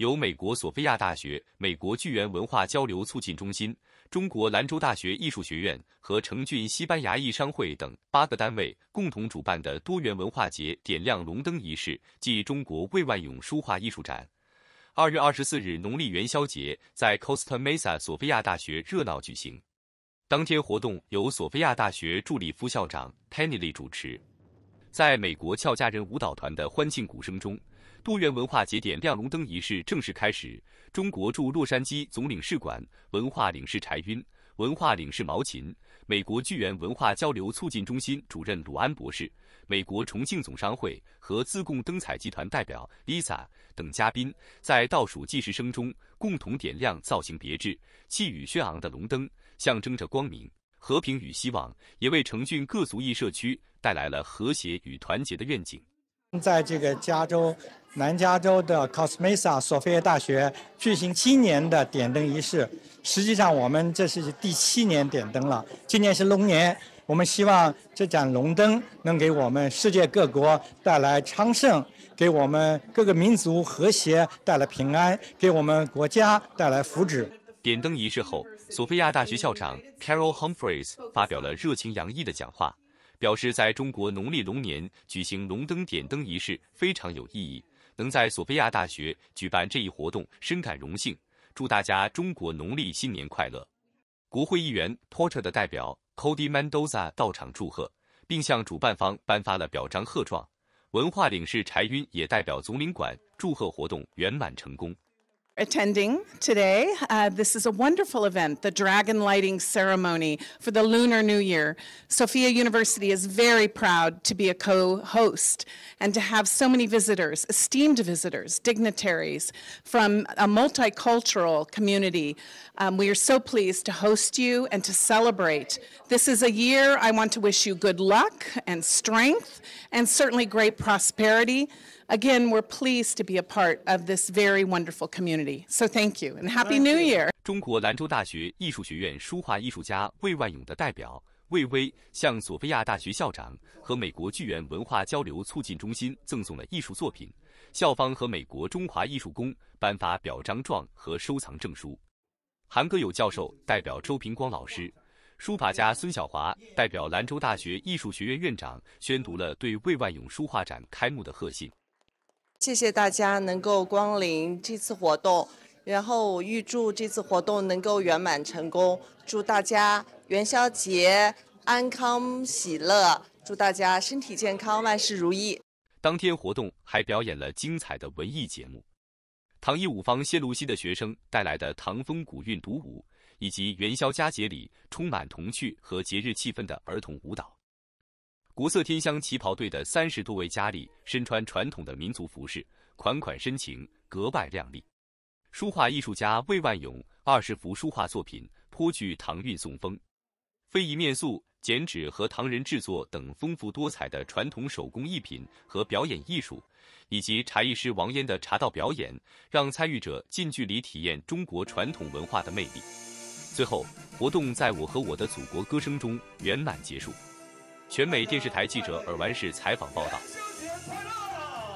由美国索菲亚大学、美国巨源文化交流促进中心、中国兰州大学艺术学院和成郡西班牙裔商会等八个单位共同主办的多元文化节点亮龙灯仪式暨中国魏万勇书画艺术展，二月二十四日农历元宵节在 Costa Mesa 索菲亚大学热闹举行。当天活动由索菲亚大学助理副校长 p e n n e l o y 主持，在美国俏佳人舞蹈团的欢庆鼓声中。多元文化节点亮龙灯仪式正式开始。中国驻洛杉矶总领事馆文化领事柴云，文化领事毛琴，美国巨源文化交流促进中心主任鲁安博士，美国重庆总商会和自贡灯彩集团代表 Lisa 等嘉宾，在倒数计时声中共同点亮造型别致、气宇轩昂的龙灯，象征着光明、和平与希望，也为成郡各族裔社区带来了和谐与团结的愿景。在这个加州南加州的 c o s m e s a 索菲亚大学举行今年的点灯仪式。实际上，我们这是第七年点灯了。今年是龙年，我们希望这盏龙灯能给我们世界各国带来昌盛，给我们各个民族和谐带来平安，给我们国家带来福祉。点灯仪式后，索菲亚大学校长 Carol Humphreys 发表了热情洋溢的讲话。表示，在中国农历龙年举行龙灯点灯仪式非常有意义，能在索菲亚大学举办这一活动深感荣幸。祝大家中国农历新年快乐！国会议员 Porter 的代表 Cody Mendoza 到场祝贺，并向主办方颁发了表彰贺状。文化领事柴云也代表总领馆祝贺活动圆满成功。attending today. Uh, this is a wonderful event, the Dragon Lighting Ceremony for the Lunar New Year. Sophia University is very proud to be a co-host and to have so many visitors, esteemed visitors, dignitaries from a multicultural community. Um, we are so pleased to host you and to celebrate. This is a year I want to wish you good luck and strength and certainly great prosperity. again we're pleased to be a part of this very wonderful community so thank you and happy new year 中国兰州大学艺术学院书画艺术家魏万勇的代表魏巍向索菲亚大学校长和美国剧院文化交流促进中心赠送了艺术作品校方和美国中华艺术宫颁发表彰状和收藏证书韩格友教授代表周平光老师书法家孙晓华代表兰州大学艺术学院院长宣读了对魏万勇书画展开幕的贺信谢谢大家能够光临这次活动，然后预祝这次活动能够圆满成功，祝大家元宵节安康喜乐，祝大家身体健康，万事如意。当天活动还表演了精彩的文艺节目，唐艺五方谢露西的学生带来的唐风古韵独舞，以及元宵佳节里充满童趣和节日气氛的儿童舞蹈。国色天香旗袍队的三十多位佳丽身穿传统的民族服饰，款款深情，格外靓丽。书画艺术家魏万勇二十幅书画作品颇具唐韵宋风。非遗面塑、剪纸和唐人制作等丰富多彩的传统手工艺品和表演艺术，以及茶艺师王嫣的茶道表演，让参与者近距离体验中国传统文化的魅力。最后，活动在我和我的祖国歌声中圆满结束。全美电视台记者尔完市采访报道。